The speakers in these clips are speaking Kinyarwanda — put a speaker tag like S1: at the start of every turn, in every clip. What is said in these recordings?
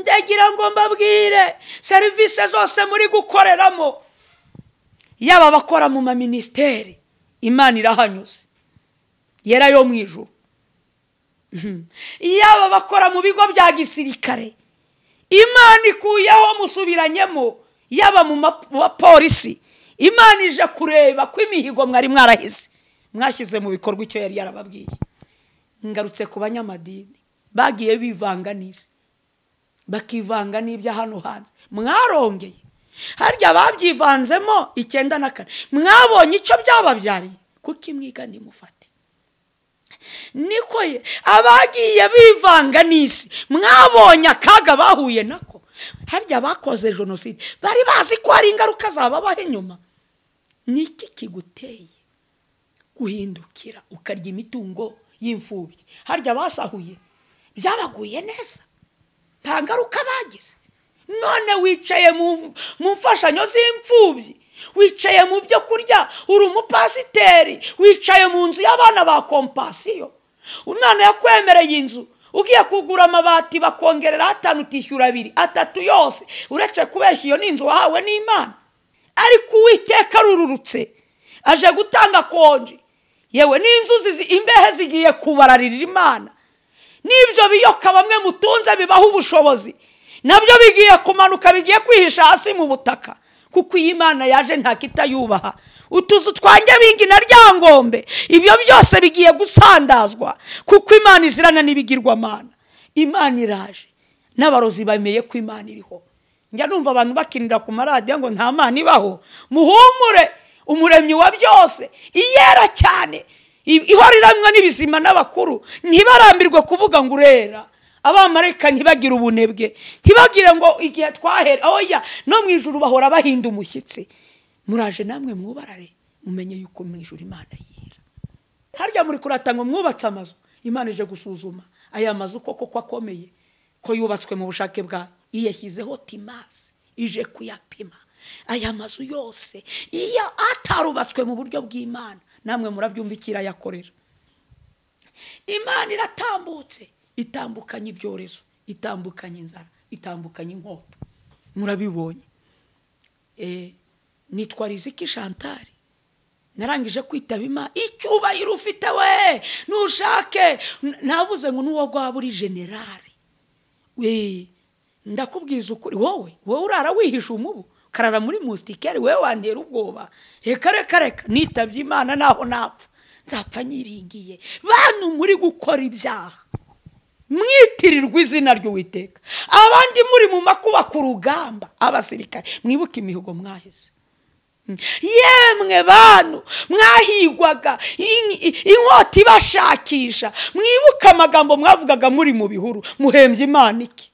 S1: ndagira ngo mbabwire serivisi zose muri gukoreramo yaba abakora mu maminisiteri imana irahanyuze yera yo mu ijoro yaba abakora mu bigo bya gisirikare imana ikuyeho musubiranyemo yaba mu bapolisi imana ije kureba ko imihigo mwari mwarahize mwashyize mu bikorwa icyo yari yarababwiye ngarutse ku banyamadini bagiye bivanga n'isi bakivanga n'ibya hano hanze mwarongeye harya babyivanzemo icyenda na kane mwabonye icyo byababyariye kuko imwiga ntimufate niko ye abagiye bivanga n'isi mwabonye akaga bahuye nako harya bakoze jenoside bari bazi ko hari ingaruka zababaho inyuma ni iki kiguteye guhindukira ukarya imitungo y'imfubyi harya basahuye byabaguye neza nta ngaruka bagize none wicaye mu mfashanyo z'imfubyi wicaye mu byo kurya uri umupasiteri wicaye mu nzu y'abana ba kompasiyo umwana yakwemereye inzu ugiye kugura amabati bakongerera atanu utishyura abiri atatu yose uretse kubeshya iyo ni inzu wahawe n'imana ariko uwiteka arururutse aje gutanga konji yewe n'inzuzi imbehe zigiye kubararira imana n'ibyo biyoka bamwe mutunze bibaha ubushobozi nabyo bigiye kumanuka bigiye kwihisha hasi mu butaka kuko iyo imana yaje ntakitayubaha utuzu twanjye bingi na ryangombe ibyo byose bigiye gusandazwa kuko imana izirana n'ibigirwamana imana iraje n'abarozi bameye ko imana iriho njya numva abantu bakinira ku maradiyo ngo nta mana ibaho muhumure umuremyi wa byose iyera cyane ihora n'ibizima n'abakuru ntibarambirwe kuvuga ngo urera abamarayika ntibagire ubunebwe ntibagire ngo igihe twahera oya oh, no mu ijuru bahora bahinda umushyitsi muraje namwe mwubarare mumenye yuko mu ijuru imana yera harya muri kurata ngo mwubatse amazu imana ije gusuzuma aya mazu koko ko akomeye ko yubatswe mu bushake bwa iyashyizeho timasi ije kuyapima aya mazu yose iyo atarubatswe mu buryo bw'imana namwe murabyumva icyo irayakorera imana iratambutse itambukanye ibyorezo itambukanye inzara itambukanye inkota murabibonye eh, nitwa riziki shantari narangije kwitaba imana icyubahiro ufite we ntushake navuze ngo n'uwo rwaba uri generale eh, ndakubwiza ukuri wowe wowe urara wihishe umubu karara muri musitikeri we wandera ubwoba reka reka reka nitabye imana naho napfa nzapfa nyiringiye bantu muri gukora ibyaha mwitirirwa izina ry'uwiteka abandi muri mu makuba ku rugamba abasirikare mwibuke imihigo mwahize yemwe bantu mwahigwaga inkota ibashakisha mwibuke amagambo mwavugaga muri mu bihuru muhembye imana iki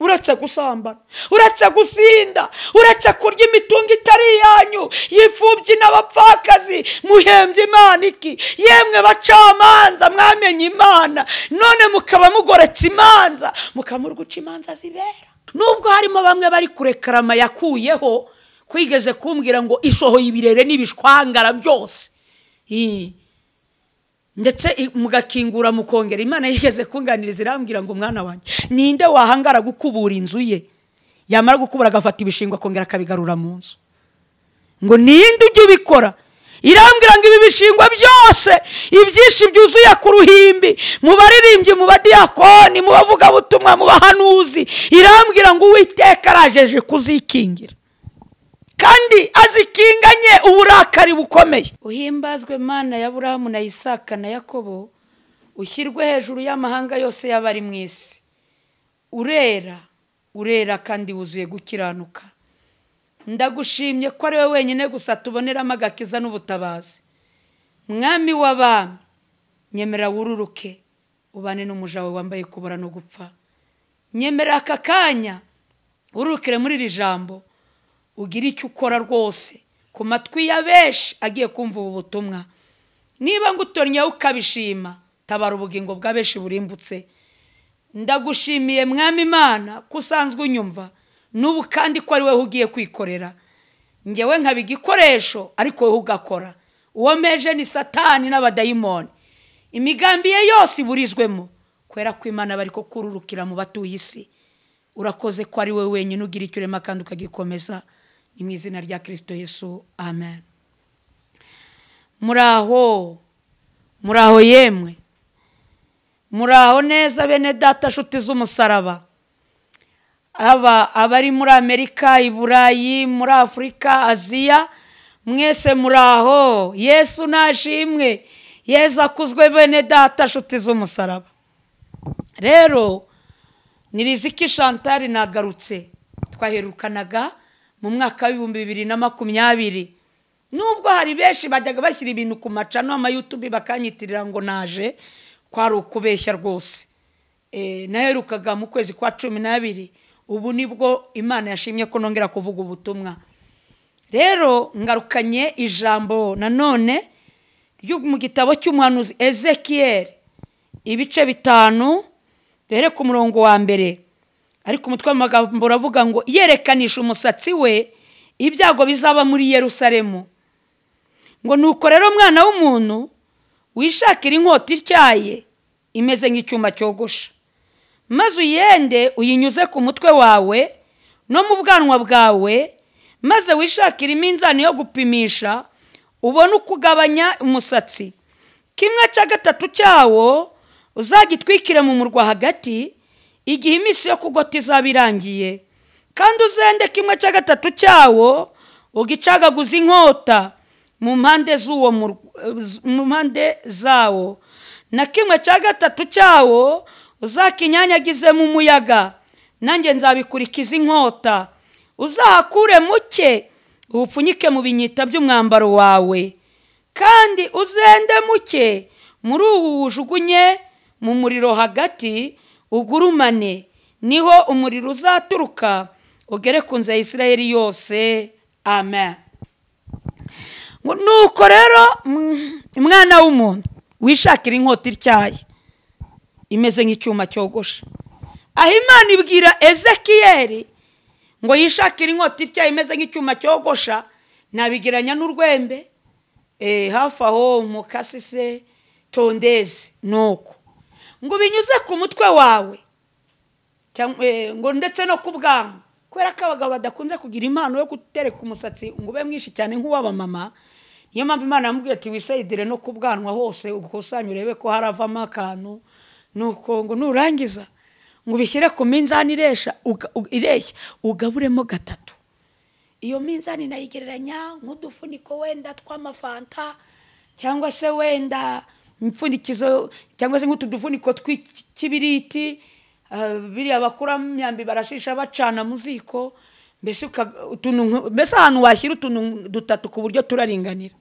S1: uretse gusambana uretse gusinda uretse kurya imitungo itari iyanyu y'imfubyi n'abapfakazi muhembye imana iki yemwe bacamanza mwamenye imana none mukaba mugoretse imanza mukaba muri guca imanza zibera nubwo harimo bamwe bari kurekarama yakuyeho kwigeze kumbwira ngo isohoye ibirere n'ibishwangara byose ndetse mugakingura mukongera imana yigeze kunganiriza irambwira ngo umwana wanjye ninde wahangara gukubura inzu ye yamara gukubura agafata ibishingwa akongera akabigarura mu nzu ngo ninde ujye ubikora irambwira ngo ibi bishingwa byose ibyishi byuzuye ku ruhimbi mu baririmbyi mu badiyakoni mu bavugabutumwa mu bahanuzi irambwira ngo uwiteka arajeje kuzikingira kandi azikinganye uburakari bukomeye uhimbazwe mana ya burahamu na Isaka na yakobo ushyirwe hejuru y'amahanga yose y'abari mu isi urera urera kandi wuzuye gukiranuka ndagushimye ko ari we wenyine gusa tuboneramo agakiza n'ubutabazi mwami w'abami nyemera wururuke ubane n'umuja wawe wambaye kubura no gupfa nyemera aka kanya ururukire muri iri jambo ugira icyo ukora rwose ku matwi ya benshi agiye kumva ubu butumwa niba ngutornyaho ukabishima tabara ubugingo bwa benshi burimbutse ndagushimiye mwami imana ko usanzwe unyumva n'ubu kandi ko ari wowe ugiye kwikorera ngewe nkaba igikoresho ariko wowe ugakora uwo meje ni satani n'abadayimoni imigambi ye yose iburizwemo kwera ko imana bari kukururukira mu batuye isi urakoze ko ari wowe wenyine ugira icyo urema kandi ukagikomeza ni mu izina rya kirisito yesu amen muraho muraho yemwe muraho neza bene data shuti z'umusaraba aba abari muri amerika i burayi muri afurika aziya mwese muraho yesu nashimwe yesu akuzwe bene data shuti z'umusaraba rero niriziki shantari nagarutse twaherukanaga mu mwaka w'ibihumbi bibiri na makumyabiri nubwo hari benshi bajyaga bashyira ibintu ku macano y'amayutubi bakanyitirira ngo naje kwari ukubeshya rwose eh, naherukaga mu kwezi kwa cumi n'abiri ubu nibwo imana yashimye ko nongera kuvuga ubutumwa rero ngarukanye ijambo nanone ryo mu gitabo cy'umuhanuzi ezekiyeri ibice bitanu duhere ku murongo wa mbere ariko umutwe w'amagambo uravuga ngo yerekanisha umusatsi we ibyago bizaba muri Yerusalemu ngo nuko rero umwana w'umuntu wishakira inkota ityaye imeze nk'icyuma cyogosha maze uyende uyinyuze ku mutwe wawe no mu bwanwa bwawe maze wishakira iminzani yo gupimisha ubone uko ugabanya umusatsi kimwe cya gatatu cyawo uzagitwikire mu murwa hagati igihe iminsi yo kugota izaba irangiye kandi uzende kimwe cya gatatu cyawo ugicagaguza inkota mu mpande z'uwo mu mpande zawo na kimwe cya gatatu cyawo uzakinyanyagize mu muyaga, nanjye nzabikurikiza inkota uzahakure muke ubupfunyike mu binyita by'umwambaro wawe kandi uzende muke muri ubu wujugunye mu muriro hagati ugurumane niho umuriro uzaturuka ugere ku nzu ya isirayeli yose amen nuko rero umwana w'umuntu wishakira inkota ityaye imeze nk'icyuma cyogosha aho imana ibwira ezekiyeri ngo yishakire inkota ityaye imeze nk'icyuma cyogosha nabigiranya n'urwembe eh, hafi aho umukasi se tondeze nuko ngo binyuze ku mutwe wawe eh, ngo ndetse no ku bwanwa kubera ko abagabo badakunze kugira impano yo gutereka umusatsi ngo ube mwinshi cyane nk'uw'abamama niyo mpamvu imana yamubwiye ati wisayidire no ku bwanwa hose ukusanye urebe ko haravamo akantu nuko ngo nurangiza ngo ubishyire ku minzani iresha ireshya ugaburemo gatatu iyo minzani nayigereranya nk'udufuniko wenda tw'amafanta cyangwa se wenda imipfundikizo cyangwa se nk'utu dufuniko tw'ikibiriti eh, biriya bakuramo imyambi barashisha bacana mu ziko mbese ahantu washyira utuntu dutatu ku buryo turaringanira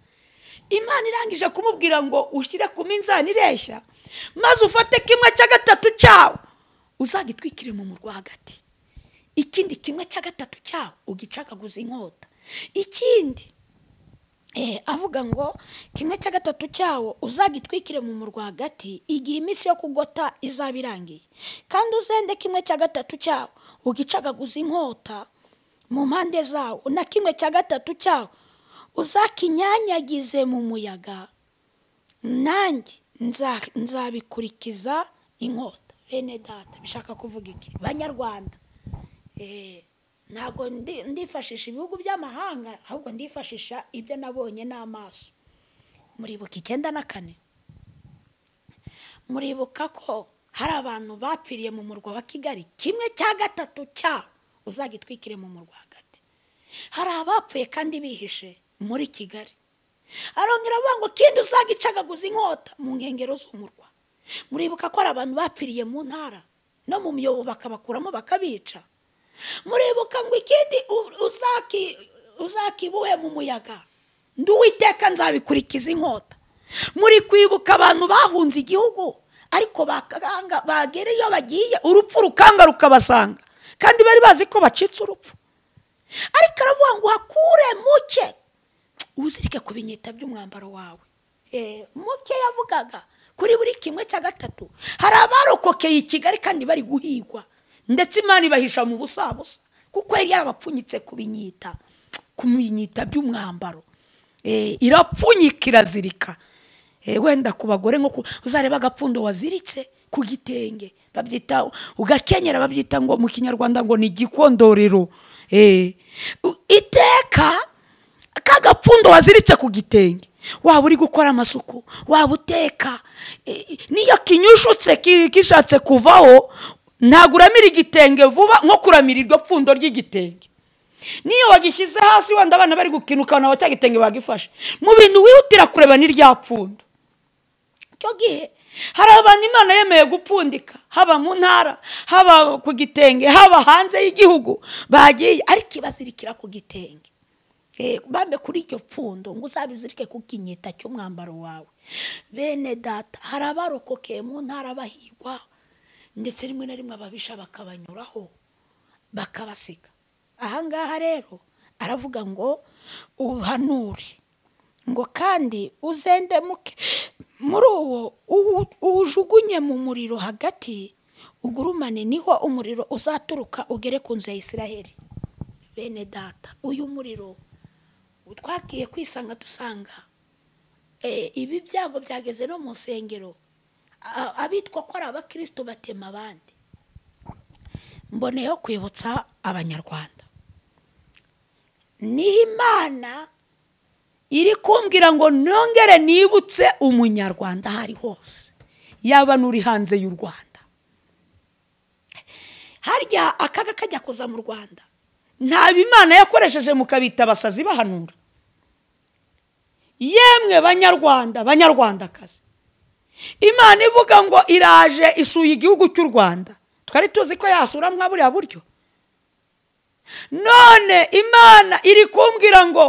S1: imana irangije kumubwira ngo ushyire ku minzani ireshya maze ufate kimwe cya gatatu cyawo uzagitwikire mu murwa hagati ikindi kimwe cya gatatu cyawe ugicagaguza inkota ikindi Eh, avuga ngo kimwe cya gatatu cyawo uzagitwikire mu murwa hagati igihe iminsi yo kugota izaba irangiye kandi uzende kimwe cya gatatu cyawo ugicagaguza inkota mu mpande zawo na kimwe cya gatatu cyawo uzakinyanyagize mu muyaga nanjye nzabikurikiza inkota bene data bishaka kuvuga iki banyarwanda eh, ntabwo ndifashisha ibihugu by'amahanga ahubwo ndifashisha ibyo nabonye n'amaso muribuka icyenda na kane muribuka ko hari abantu bapfiriye mu murwa wa kigali kimwe cya gatatu cya uzagitwikire mu murwa hagati hari abapfuye kandi bihishe muri kigali arongera avuga ngo kindi uzagicagaguza inkota mu nkengero z'umurwa muribuka ko hari abantu bapfiriye mu ntara no mu myobo bakabakuramo bakabica murebuka ngo ikindi uzakibuhe mu muyaga ndi uwiteka nzabikurikiza inkota muri kwibuka abantu bahunze igihugu ariko bagera iyo bagiye urupfu rukanga rukabasanga kandi bari bazi ko bacitse urupfu ariko aravuga ngo uhakure muke uzirike ku binyita by'umwambaro wawe eh, muke yavugaga kuri buri kimwe cya gatatu hari abarokokeye i kigali kandi bari guhigwa ndetse imana ibahisha mu busabusa kuko yari yarabapfunyitse kubinyita kubinyita by'umwambaro eh, irapfunyika irazirika eh, wenda ku bagore nko uzareba agapfundo waziritse ku gitenge babyita ugakenyera babyita ngo mu kinyarwanda ngo ni igikondorero eh, iteka ka gapfundo waziritse ku gitenge waba uri gukora amasuku waba uteka niyo kinyushutse kishatse kuvaho ntabwo uramira igitenge vuba nko kuramira iryo pfundo ry'igitenge niyo wagishyize hasi wenda abana bari gukina ukabona abatagitenge bagifashe mu bintu wihutira kureba ni rya pfundo icyo gihe hari abantu imana yemeye gupfundika haba mu ntara haba ku gitenge haba hanze y'igihugu bagiye ariko ibazirikira ku gitenge eh, bambe kuri iryo pfundo ngo uzabizirike ku kinyita cy'umwambaro wawe bene data hari abarokokeye mu ntara bahigwa ndetse rimwe na rimwe ababisha bakabanyuraho bakabasiga ahangaha rero aravuga ngo ubuhanure ngo kandi uzendemuke muri uwo uwujugunye mu muriro hagati ugurumane niho umuriro uzaturuka ugere ku nzu ya Isiraheli bene data uyu muriro twagiye kwisanga dusanga eh, ibi byago byageze no mu nsengero abitwa ko ari abakirisitu batema abandi mboneyeho kwibutsa abanyarwanda niho imana iri kumbwira ngo nongere nibutse umunyarwanda aho ari hose yaba n'uri hanze y'u rwanda harya akaga kajya kuza mu rwanda ntabwo imana yakoresheje mukabita abasazi bahanura yemwe banyarwanda banyarwandakazi imana ivuga ngo iraje isuye igihugu cy'u rwanda twari tuzi ko yasura nka buriya buryo none imana iri kumbwira ngo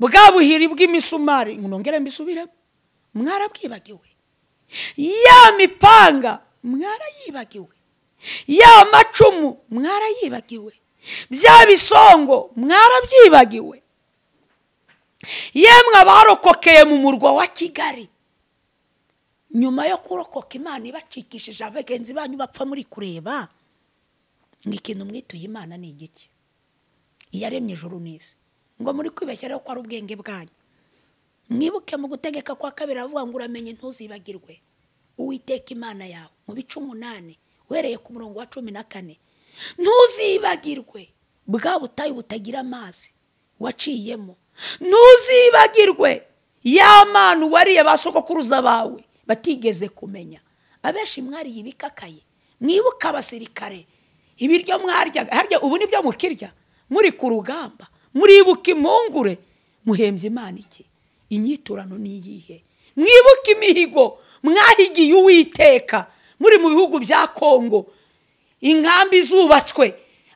S1: bwa buhiri bw'imisumari nongere mbisubiremo mwarabwibagiwe ya mipanga mwarayibagiwe ya macumu mwarayibagiwe bya bisongo mwarabyibagiwe yemwe abarokokeye mu murwa wa kigali nyuma yo kurokoka imana ibacikishije abagenzi banyu bapfa muri kureba ngo ikintu mwituye imana ni igiki iyo aremye ijoro n'isi ngo muri kwibeshya rero ko ari ubwenge bwanyu mwibuke mu gutegeka kwa kabiri avuga ngo uramenye ntuzibagirwe uwiteka imana yawe mu bice umunani uhereye ku murongo wa cumi na kane ntuzibagirwe bwa butayu butagira amazi waciyemo ntuzibagirwe ya mana uwariye ba sogokuruza bawe batigeze kumenya abenshi mwariye ibikakaye mwibuka abasirikare ibiryo mwarya harya ubu nibyo mukirya muri ku rugamba muribuka impungure muhembye imana iki inyiturano ni iyihe mwibuke imihigo mwahigiye uwiteka muri mu bihugu bya kongo inkambi zubatswe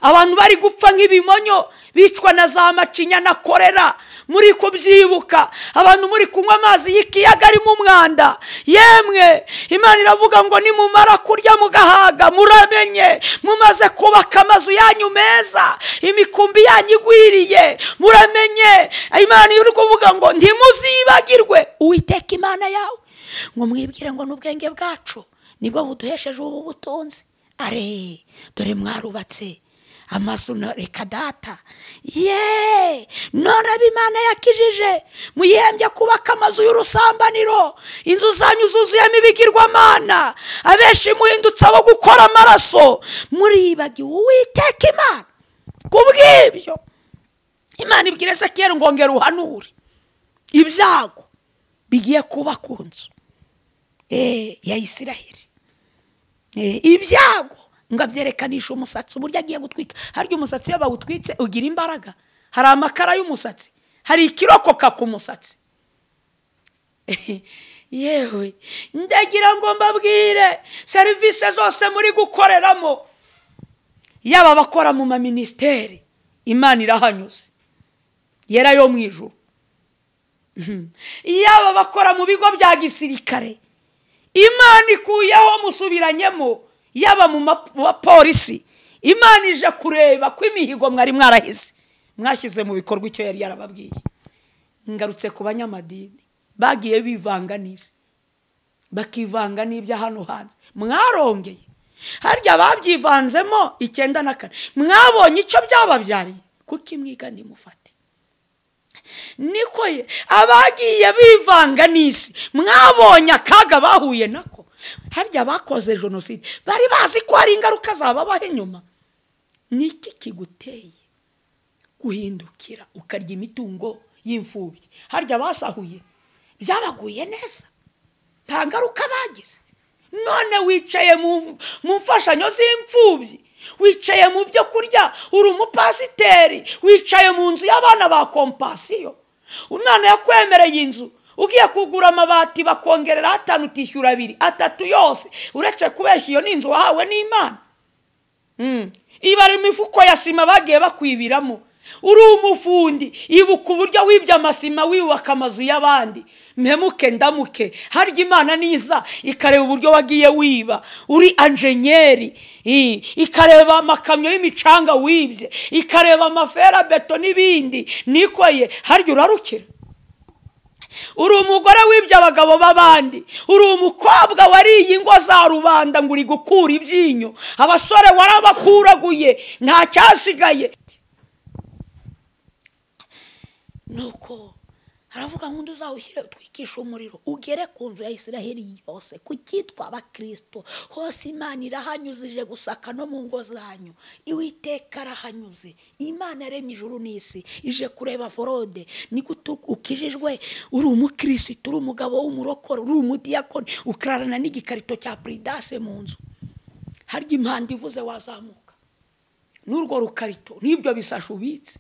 S1: abantu bari gupfa nk'ibimonyo bicwa na za macinya na korera muri kubyibuka abantu muri kunywa amazi y'ikiyaga arimo umwanda yemwe imana iravuga ngo nimumara kurya mugahaga muramenye mumaze kubaka amazu yanyu meza imikumbi yanyu igwiriye muramenye imana iri kuvuga ngo ntimuzibagirwe uwiteka imana yawe ngo mwibwire ngo n'ubwenge bwacu nibwo buduhesheje ubu butunzi are dore mwarubatse amasuno reka data ye none abimana yakijije muyembye kubaka amazu y'urusambaniro inzu zanyu zuzuyemo ibigirwamana abenshi muhindutse abo gukora amaraso muribagiwe uwiteka imana kubw'ibyo imana ibwira ezekiel ngo uhanure ibyago bigiye kuba ku nzu eh, ya isirayeli eh, ibyago ngo abyerekanishe umusatsi uburyo agiye gutwika harya umusatsi iyo bawutwitse ugira imbaraga hari amakara y'umusatsi hari ikirokoka ku musatsi yewe ndagira ngo mbabwire serivisi zose muri gukoreramo yaba abakora mu maminisiteri imana irahanyuze yera yo mu ijoro yaba abakora mu bigo bya gisirikare imana ikuyeho musubiranyemo yaba mu bapolisi imana ije kureba ko imihigo mwari mwarahize mwashyize mu bikorwa icyo yari yarababwiye ngarutse ku banyamadini bagiye bivanga n'isi bakivanga n'ibyo hano hanze mwarongeye harya babyivanzemo icyenda na kane mwabonye icyo byababyariye kuko imwiga nimufate niko ye abagiye bivanga n'isi mwabonye akaga bahuye nako harya bakoze jenoside bari bazi ko hari ingaruka zababaho inyuma ni iki kiguteye guhindukira ukarya imitungo y'imfubyi harya basahuye byabaguye neza nta ngaruka bagize none wicaye mu mfashanyo z'imfubyi wicaye mu byo kurya uri umupasiteri wicaye mu nzu y'abana ba kompasiyo umwana yakwemereye inzu ugiye kugura amabati bakongerera atanu utishyura abiri atatu yose uretse kubeshya iyo ni inzu wahawe n'imana mm. ibara imifuko ya sima bagiye bakwibiramo uri umufundi ibuka uburyo wibye amasima wiyubaka amazu y'abandi mpemuke ndamuke harya imana niza ikareba uburyo wagiye wiba uri anjenyeri ikareba amakamyo y'imicanga wibye ikareba amafera beto n'ibindi ye harya urarukira uri umugore w'ibyo abagabo b'abandi uri umukobwa wariye ingo za rubanda ngo uri gukura ibyinyo abasore warabakuraguye nta cyasigaye nuko aravuga ngo undi uzawushyire utwikishe umuriro ugere ku nzu ya israheli yose ku cyitwa abakirisito hose imana irahanyuzije gusaka no mu ngo zanyu iwiteka arahanyuze imana yaremye ijuru n'isi ije kureba forode ni gute ukijijwe uri umukirisito uri umugabo w'umurokoro uri umudiyakoni ukararana n'igikarito cya puridase mu nzu harya impande ivuze wazamuka n'urwo rukarito n'ibyo bisashi ubitse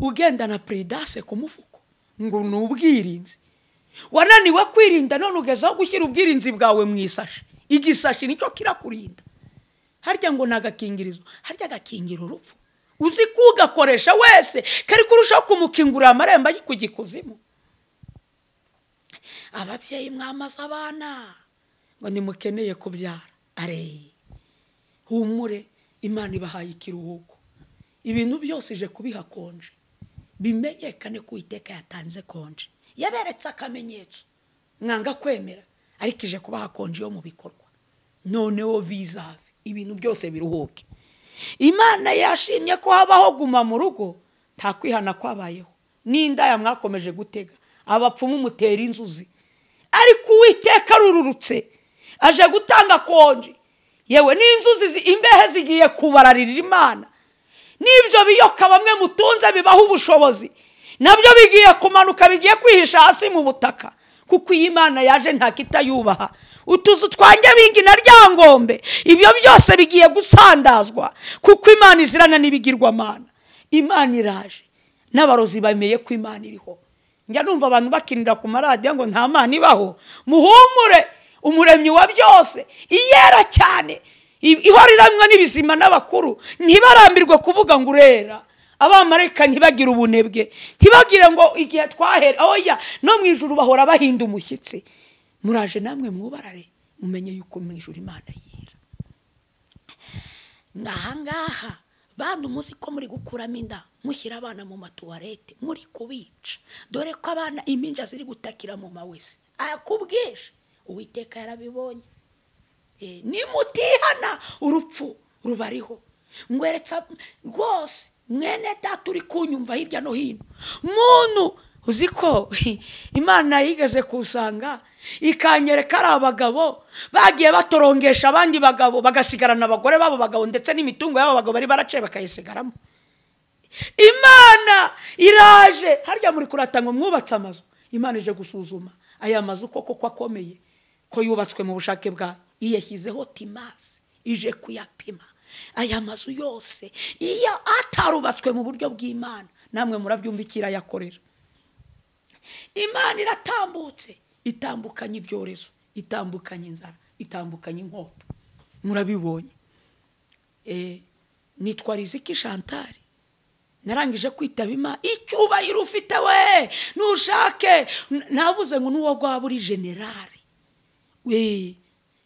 S1: ugenda na peredase ku mufuko ngo ni ubwirinzi wananiwe kwirinda none ugezeho gushyira ubwirinzi bwawe mu isashi igisashi nicyo kirakurinda harya ngo ni agakingirizo harya agakingira urupfu uzi kugakoresha wese kari kurushaho kumukingurira amarembo ari ku gikuzimu ababyeyi mwamaze abana ngo nimukeneye kubyara areye humure imana ibahaye ikiruhuko ibintu byose ije kubihakonje bimenyekane ko iteka yatanze konje yaberetse akamenyetso mwanga kwemera ariko ije kuba hakonje yo mu bikorwa noneho vizave ibintu byose biruhuke imana yashimye ko habaho guma mu rugo nta kwihana kwabayeho n'indaya mwakomeje gutega abapfumu mutera inzuzi ariko uwiteka arururutse aje gutanga konji yewe n'inzuzi imbehe zigiye kubararira imana n'ibyo biyoka bamwe mutunze bibaha ubushobozi nabyo bigiye kumanuka bigiye kwihisha hasi mu butaka kuko iyo imana yaje nta kitayubaha utuzu twanjye bingi na ryangombe ibyo byose bigiye gusandazwa kuko imana izirana n'ibigirwamana imana iraje n'abarozi bameye ko imana iriho njya numva abantu bakinira ku maradiyo ngo nta mana ibaho muhumure umuremyi wa byose iyera cyane ihora iramwa n'ibizima n'abakuru ntibarambirwe kuvuga ngo urera abamarayika ntibagire ubunebwe ntibagire ngo igihe twahera oya oh no mu ijoro bahora bahinda umushyitsi muraje namwe mwubarare mumenye yuko mu ijoro imana yera ngahangaha bana umuzi ko muri gukuramo inda mushyira abana mu matuwarete muri kubica dore ko abana impinja ziri gutakira mu mawese ayakubwisha uwiteka yarabibonye Eh, nimutihana urupfu rubariho ngweretsa rwose mwene data uri kunyumva hirya no hino muntu uzi ko imana yigeze kusanga ikanyereka ari abagabo bagiye batorongesha abandi bagabo bagasigarana abagore babo bagabo ndetse n'imitungo y'abo bagabo bari baraciye bakayisigaramo imana iraje harya muri ngo mwubatse amazu imana ije gusuzuma aya mazu koko ko akomeye ko yubatswe mu bushake bwayo yashyizeho timasi ije kuyapima aya mazu yose iyo atarubatswe mu buryo bw'imana namwe murabyumvikira yakorera imana iratambutse itambukanye ibyorezo itambukanye inzara itambukanye inkota murabibonye e, nitwa riziki shantari narangije kwitaba imana icyubahiro ufite we nushake navuze ngo n'uwo rwaba uri generale we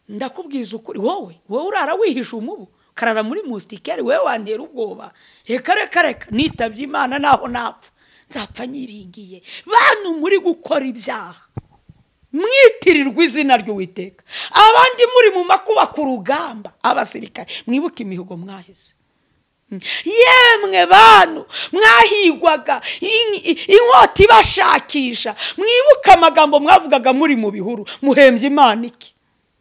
S1: ndakubwiza ukuri wowe wowe urara wihishe umubu karara muri musitikeri wowe wandera ubwoba reka reka reka nitabye imana naho napfa nzapfa nyiringiye bantu muri gukora ibyaha mwitirirwa izina ry'uwiteka abandi muri mu makuba ku rugamba abasirikare mwibuke imihigo mwahize yemwe bantu mwahigwaga inkota ibashakisha mwibuke amagambo mwavugaga muri mu bihuru muhembye imana iki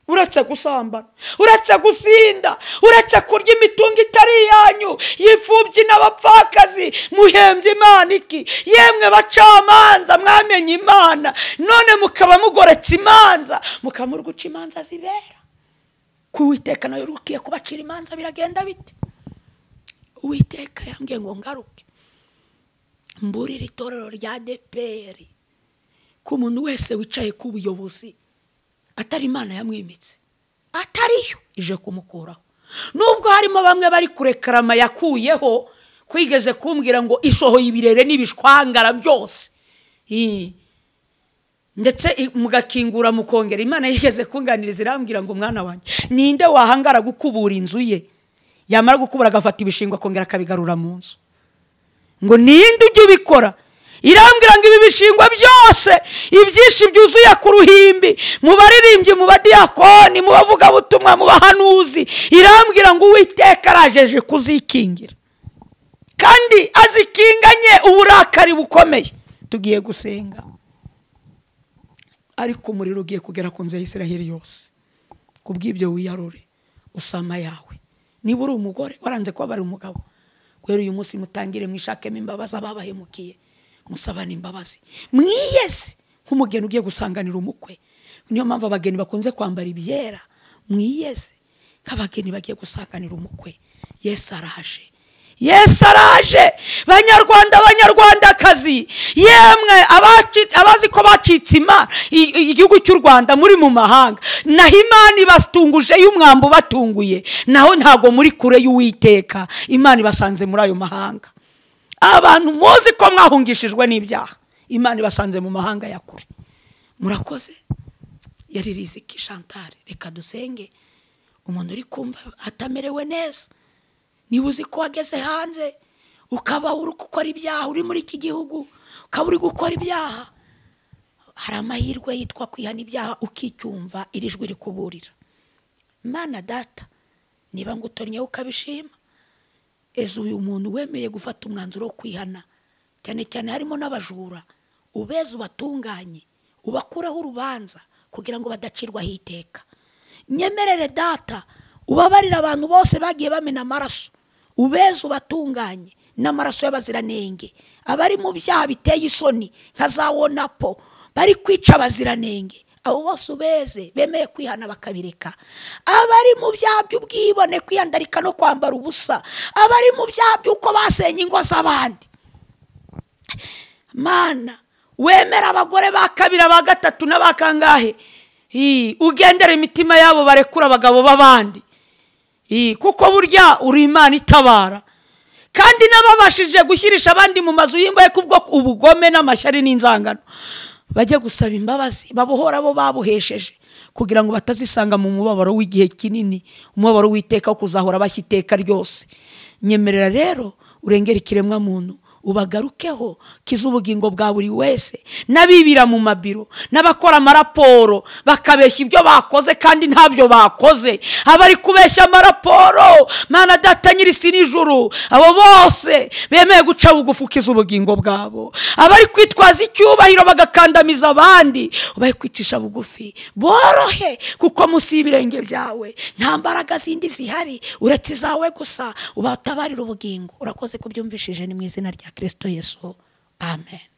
S1: uretse gusambana uretse gusinda uretse kurya imitungo itari iyanyu y'imfubyi n'abapfakazi muhembye imana iki yemwe bacamanza mwamenye imana none mukaba mugoretse imanza mukaba guca imanza zibera ku kuwiteka nawe urukiye kubacira imanza biragenda bite uwiteka yambwiye ngo ngaruke mburire itorero rya deperi ku muntu wese wicaye ku buyobozi atari imana yamwimitse atariyo ije kumukuraho nubwo harimo bamwe bari kurekarama yakuyeho kwigeze kumbwira ngo isohoye ibirere n'ibishwangara byose ndetse mugakingura mukongera imana yigeze kunganiriza irambwira ngo umwana wanjye ninde wahangara gukubura inzu ye yamara gukubura agafata ibishingwe akongera akabigarura mu nzu ngo ninde ujya ubikora irambwira ngo ibi bishingwa byose ibyinshi byuzuye ku ruhimbi mu baririmbyi mu badiyakoni mu bavugabutumwa mu bahanuzi irambwira ngo uwiteka arajeje kuzikingira kandi azikinganye uburakari bukomeye tugiye gusenga ariko umuriro ugiye kugera ku nzu ya Isiraheli yose kubw'ibyo wiyarure usama yawe niba uri umugore waranze kuba ari umugabo guhera uyu munsi mutangire mwishakemo imbabazi ababahemukiye musabana imbabazi mwiyeze nk'umugeni ugiye gusanganira umukwe niyo mpamvu abageni bakunze kwambara ibyera mwiyeze nk'abageni bagiye gusanganira umukwe yesu araje yesu araje banyarwanda banyarwandakazi yemwe abazi ko bacitse imana igihugu cy'u rwanda muri mu mahanga naho imana ibastunguje y'umwambi ubatunguye naho ntago muri kure y'uwiteka imana ibasanze muri ayo mahanga abantu muzi ko mwahungishijwe n'ibyaha imana ibasanze mu mahanga ya kure murakoze yari riziki shantare reka dusenge umuntu uri kumva atamerewe neza niba uzi ko wageze hanze ukaba uri gukora ibyaha uri muri iki gihugu ukaba uri gukora ibyaha hari amahirwe yitwa kwihana ibyaha ukicyumva iri jwi rikuburira mana data niba ngo utonyeho ukabishima ese uyu muntu wemeye gufata umwanzuro wo kwihana cyane cyane harimo n'abajura ubeze ubatunganye ubakuraho urubanza kugira ngo badacirwaho iteka nyemerere data ubabarire abantu bose bagiye bamena amaraso ubeze ubatunganye n'amaraso y'abaziranenge abari mu byaha biteye isoni nka za wonapo bari kwica abaziranenge abo bose ubeze bemeye kwihana bakabireka abari mu byaha by'ubwibone kwiyandarika no kwambara ubusa abari mu byaha by'uko basenya ingo z'abandi mana wemera abagore ba kabiri aba gatatu n'abakangahe ugendera imitima yabo barekura abagabo b'abandi kuko burya uri imana itabara kandi n'ababashije gushyirisha abandi mu mazu y'imbohe kubwo ubugome n'amashyari n'inzangano bajya gusaba imbabazi babohora abo babuhesheje kugira ngo batazisanga mu mubabaro w'igihe kinini umubabaro w'iteka wo kuzahora bashya iteka ryose nyemerera rero urengera ikiremwa muntu ubagarukeho kiza ubugingo bwa buri wese n'abibira mu mabiro n'abakora amaraporo bakabeshya ibyo bakoze kandi ntabyo bakoze abari kubeshya amaraporo mana data nyirisi n'ijuru abo bose bemeye guca bugufi ukiza ubugingo bwabo abari kwitwaza icyubahiro bagakandamiza abandi bari kwicisha bugufi borohe kuko munsi y'ibirenge byawe nta mbaraga zindi zihari uretse izawe gusa ubatabarira ubugingo urakoze kubyumvishije ni mu izina rya Cristo Jesús. Amén.